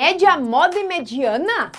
Média, moda e mediana?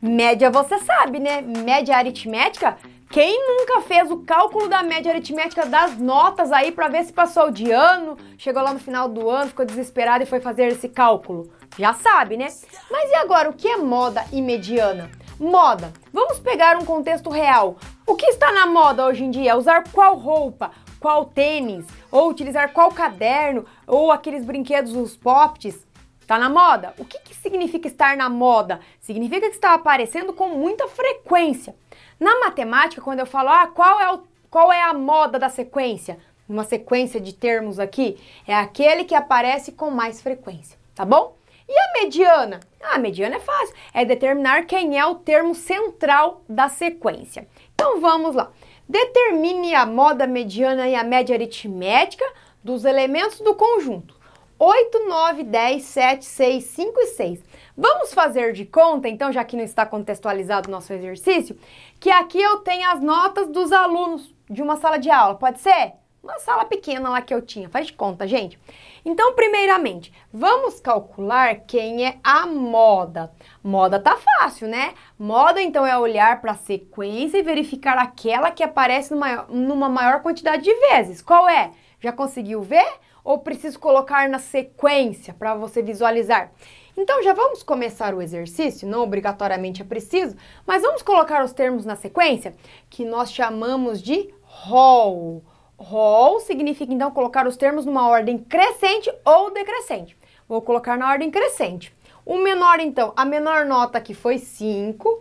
Média você sabe, né? Média aritmética? Quem nunca fez o cálculo da média aritmética das notas aí para ver se passou de ano, chegou lá no final do ano, ficou desesperado e foi fazer esse cálculo? Já sabe, né? Mas e agora, o que é moda e mediana? Moda. Vamos pegar um contexto real. O que está na moda hoje em dia? Usar qual roupa? Qual tênis? Ou utilizar qual caderno? Ou aqueles brinquedos, os pops? Tá na moda? O que, que significa estar na moda? Significa que está aparecendo com muita frequência. Na matemática, quando eu falo, ah, qual é, o, qual é a moda da sequência? Uma sequência de termos aqui é aquele que aparece com mais frequência, tá bom? E a mediana? Ah, a mediana é fácil, é determinar quem é o termo central da sequência. Então vamos lá. Determine a moda mediana e a média aritmética dos elementos do conjunto. 8, 9, 10, 7, 6, 5 e 6. Vamos fazer de conta, então, já que não está contextualizado o nosso exercício, que aqui eu tenho as notas dos alunos de uma sala de aula, pode ser? Uma sala pequena lá que eu tinha, faz de conta, gente. Então, primeiramente, vamos calcular quem é a moda. Moda tá fácil, né? Moda, então, é olhar para a sequência e verificar aquela que aparece numa, numa maior quantidade de vezes. Qual é? Já conseguiu ver? ou preciso colocar na sequência para você visualizar? Então já vamos começar o exercício, não obrigatoriamente é preciso, mas vamos colocar os termos na sequência que nós chamamos de rol. Rol significa então colocar os termos numa ordem crescente ou decrescente. Vou colocar na ordem crescente. O menor então, a menor nota aqui foi 5.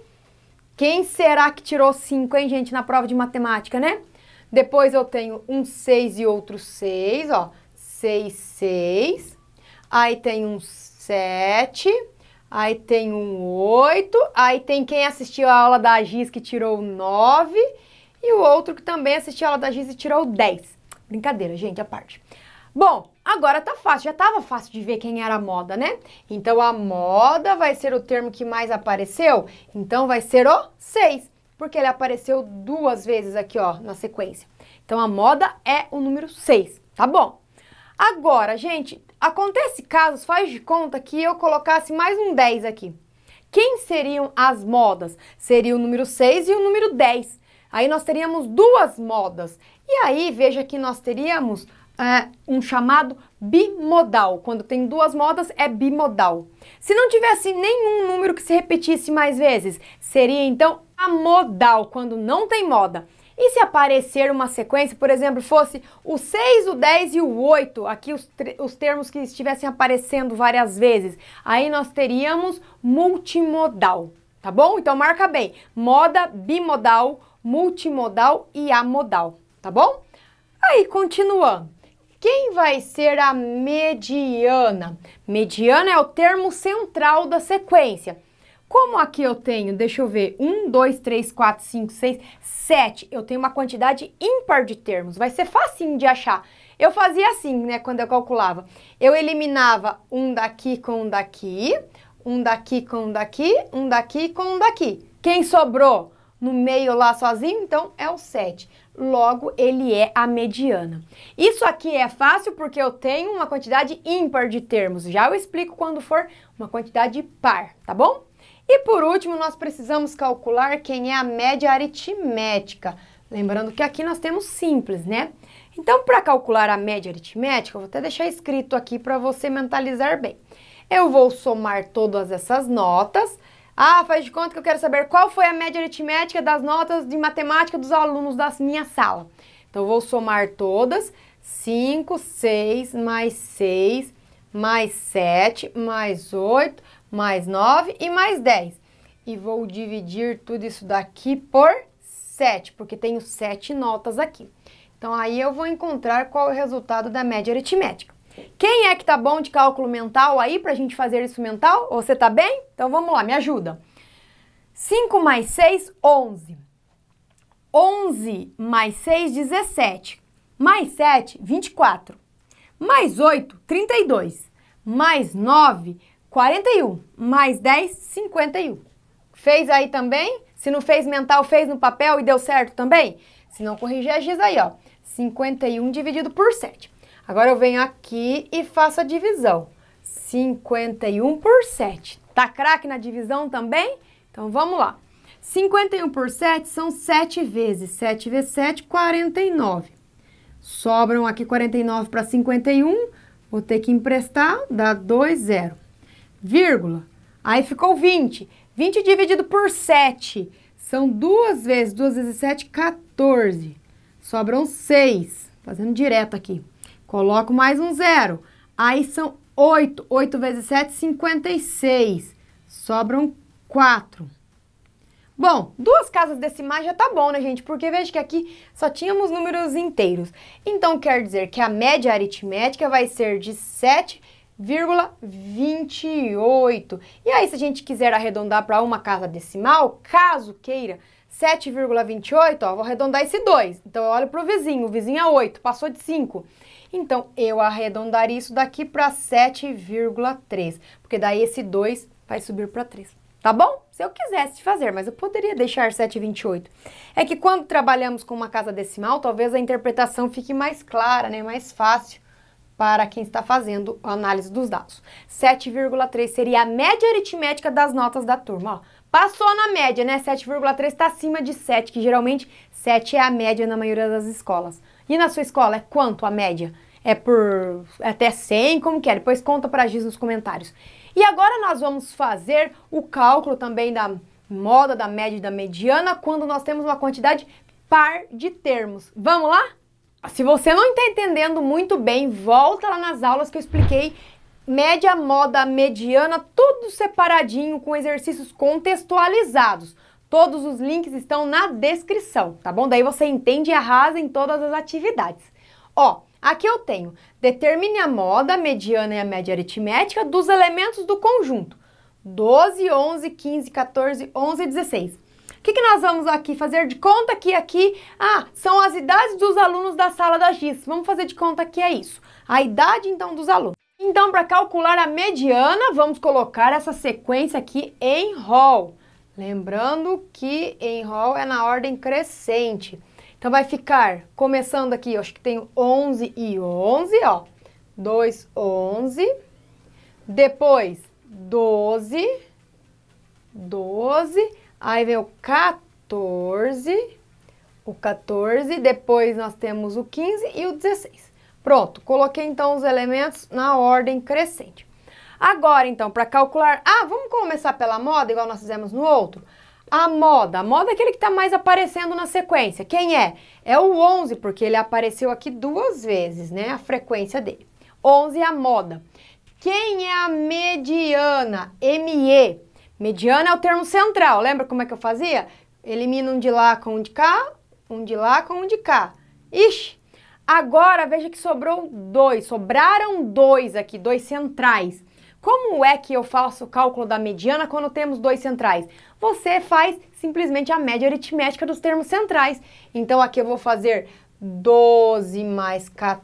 Quem será que tirou 5, hein, gente, na prova de matemática, né? Depois eu tenho um 6 e outro 6, ó. 6, 6. Aí tem um 7. Aí tem um 8. Aí tem quem assistiu a aula da Giz que tirou 9. E o outro que também assistiu a aula da Giz e tirou 10. Brincadeira, gente, a parte. Bom, agora tá fácil, já tava fácil de ver quem era a moda, né? Então a moda vai ser o termo que mais apareceu, então vai ser o 6, porque ele apareceu duas vezes aqui, ó, na sequência. Então a moda é o número 6, tá bom? Agora, gente, acontece casos, faz de conta que eu colocasse mais um 10 aqui. Quem seriam as modas? Seria o número 6 e o número 10. Aí nós teríamos duas modas. E aí, veja que nós teríamos é, um chamado bimodal. Quando tem duas modas, é bimodal. Se não tivesse nenhum número que se repetisse mais vezes, seria então amodal, quando não tem moda. E se aparecer uma sequência, por exemplo, fosse o 6, o 10 e o 8, aqui os, os termos que estivessem aparecendo várias vezes, aí nós teríamos multimodal, tá bom? Então marca bem, moda, bimodal, multimodal e amodal, tá bom? Aí, continuando. Quem vai ser a mediana? Mediana é o termo central da sequência. Como aqui eu tenho, deixa eu ver, 1, 2, 3, 4, 5, 6, 7, eu tenho uma quantidade ímpar de termos, vai ser facinho de achar. Eu fazia assim, né, quando eu calculava. Eu eliminava um daqui com um daqui, um daqui com um daqui, um daqui com um daqui. Quem sobrou no meio lá sozinho, então é o 7. Logo, ele é a mediana. Isso aqui é fácil porque eu tenho uma quantidade ímpar de termos. Já eu explico quando for uma quantidade par, tá bom? E por último, nós precisamos calcular quem é a média aritmética. Lembrando que aqui nós temos simples, né? Então, para calcular a média aritmética, eu vou até deixar escrito aqui para você mentalizar bem. Eu vou somar todas essas notas. Ah, faz de conta que eu quero saber qual foi a média aritmética das notas de matemática dos alunos da minha sala. Então, eu vou somar todas. 5, 6, mais 6, mais 7, mais 8, mais 9 e mais 10. E vou dividir tudo isso daqui por 7, porque tenho 7 notas aqui. Então, aí eu vou encontrar qual é o resultado da média aritmética. Quem é que tá bom de cálculo mental aí pra gente fazer isso mental? Você tá bem? Então vamos lá, me ajuda. 5 mais 6, 11. 11 mais 6, 17. Mais 7, 24. Mais 8, 32. Mais 9, 41 mais 10, 51. Fez aí também? Se não fez mental, fez no papel e deu certo também? Se não corrigir, é giz aí, ó. 51 dividido por 7. Agora eu venho aqui e faço a divisão. 51 por 7. Tá craque na divisão também? Então vamos lá. 51 por 7 são 7 vezes. 7 vezes 7, 49. Sobram aqui 49 para 51. Vou ter que emprestar, dá 2 0 vírgula. Aí ficou 20. 20 dividido por 7. São duas vezes, duas vezes 7, 14. Sobram 6. Fazendo direto aqui. Coloco mais um zero. Aí são 8. 8 vezes 7, 56. Sobram 4. Bom, duas casas decimais já tá bom, né, gente? Porque veja que aqui só tínhamos números inteiros. Então, quer dizer que a média aritmética vai ser de 7 7,28. E aí, se a gente quiser arredondar para uma casa decimal, caso queira, 7,28, ó, vou arredondar esse 2. Então, eu olho para o vizinho, o vizinho é 8, passou de 5. Então, eu arredondaria isso daqui para 7,3, porque daí esse 2 vai subir para 3. Tá bom? Se eu quisesse fazer, mas eu poderia deixar 7,28. É que quando trabalhamos com uma casa decimal, talvez a interpretação fique mais clara, né? mais fácil para quem está fazendo a análise dos dados. 7,3 seria a média aritmética das notas da turma. Ó, passou na média, né? 7,3 está acima de 7, que geralmente 7 é a média na maioria das escolas. E na sua escola, é quanto a média? É por é até 100? Como que é? Depois conta para a gente nos comentários. E agora nós vamos fazer o cálculo também da moda, da média e da mediana, quando nós temos uma quantidade par de termos. Vamos lá? Se você não está entendendo muito bem, volta lá nas aulas que eu expliquei média, moda, mediana, tudo separadinho com exercícios contextualizados. Todos os links estão na descrição, tá bom? Daí você entende e arrasa em todas as atividades. Ó, aqui eu tenho determine a moda, a mediana e a média aritmética dos elementos do conjunto. 12, 11, 15, 14, 11 e 16 que, que nós vamos aqui fazer de conta que aqui, ah, são as idades dos alunos da sala da GIS. Vamos fazer de conta que é isso. A idade, então, dos alunos. Então, para calcular a mediana, vamos colocar essa sequência aqui em rol. Lembrando que em rol é na ordem crescente. Então, vai ficar, começando aqui, acho que tenho 11 e 11, ó. 2, 11. Depois, 12, 12. Aí vem o 14, o 14, depois nós temos o 15 e o 16. Pronto, coloquei então os elementos na ordem crescente. Agora, então, para calcular... Ah, vamos começar pela moda, igual nós fizemos no outro? A moda, a moda é aquele que está mais aparecendo na sequência. Quem é? É o 11, porque ele apareceu aqui duas vezes, né? A frequência dele. 11 é a moda. Quem é a mediana? ME. Mediana é o termo central, lembra como é que eu fazia? Elimino um de lá com um de cá, um de lá com um de cá. Ixi, agora veja que sobrou dois, sobraram dois aqui, dois centrais. Como é que eu faço o cálculo da mediana quando temos dois centrais? Você faz simplesmente a média aritmética dos termos centrais. Então aqui eu vou fazer 12 mais 14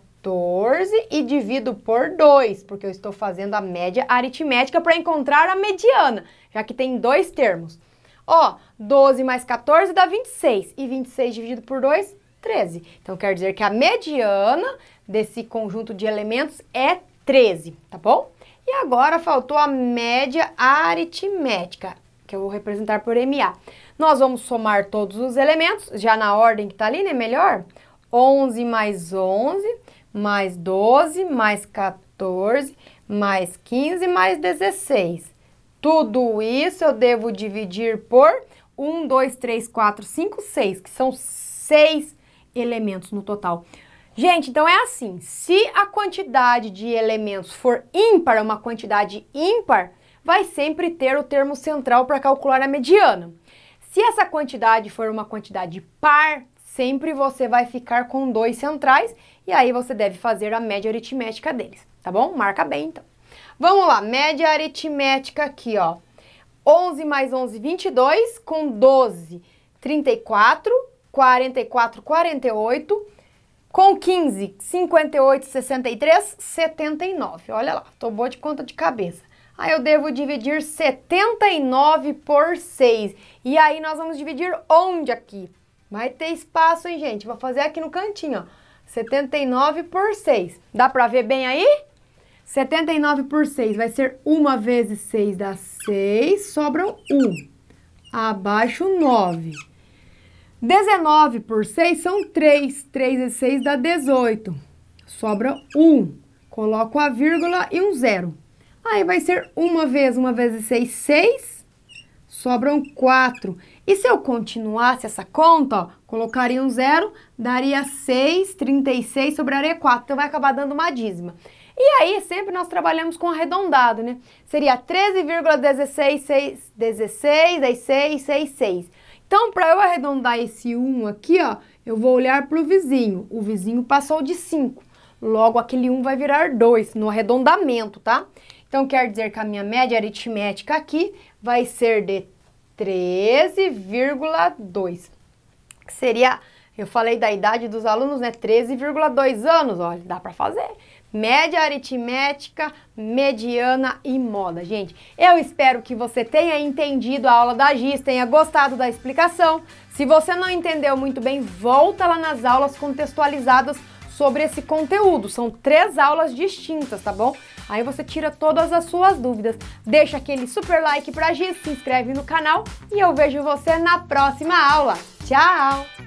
e divido por 2, porque eu estou fazendo a média aritmética para encontrar a mediana já que tem dois termos. Ó, 12 mais 14 dá 26, e 26 dividido por 2, 13. Então, quer dizer que a mediana desse conjunto de elementos é 13, tá bom? E agora faltou a média aritmética, que eu vou representar por MA. Nós vamos somar todos os elementos, já na ordem que tá ali, né? Melhor. 11 mais 11, mais 12, mais 14, mais 15, mais 16. Tudo isso eu devo dividir por 1, 2, 3, 4, 5, 6, que são seis elementos no total. Gente, então é assim, se a quantidade de elementos for ímpar, uma quantidade ímpar, vai sempre ter o termo central para calcular a mediana. Se essa quantidade for uma quantidade par, sempre você vai ficar com dois centrais e aí você deve fazer a média aritmética deles, tá bom? Marca bem então. Vamos lá, média aritmética aqui, ó. 11 mais 11, 22, com 12, 34, 44, 48, com 15, 58, 63, 79. Olha lá, tô boa de conta de cabeça. Aí eu devo dividir 79 por 6. E aí nós vamos dividir onde aqui? Vai ter espaço, hein, gente? Vou fazer aqui no cantinho, ó. 79 por 6. Dá pra ver bem aí? 79 por 6 vai ser 1 vezes 6 dá 6, sobra 1. Abaixo 9. 19 por 6 são 3. 3 vezes 6 dá 18. Sobra 1. Coloco a vírgula e um zero. Aí vai ser 1 vez 1 vezes 6, 6 sobram 4. E se eu continuasse essa conta, ó, colocaria um zero, daria 6, 36, sobraria 4. Então vai acabar dando uma dízima. E aí, sempre nós trabalhamos com arredondado, né? Seria 13,16, 16, 16, 66. Então, para eu arredondar esse 1 aqui, ó, eu vou olhar para o vizinho. O vizinho passou de 5. Logo, aquele 1 vai virar 2 no arredondamento, tá? tá? Então, quer dizer que a minha média aritmética aqui vai ser de 13,2, que seria, eu falei da idade dos alunos, né? 13,2 anos, olha, dá para fazer. Média aritmética, mediana e moda. Gente, eu espero que você tenha entendido a aula da GIS, tenha gostado da explicação. Se você não entendeu muito bem, volta lá nas aulas contextualizadas sobre esse conteúdo. São três aulas distintas, tá bom? Aí você tira todas as suas dúvidas. Deixa aquele super like pra gente, se inscreve no canal e eu vejo você na próxima aula. Tchau!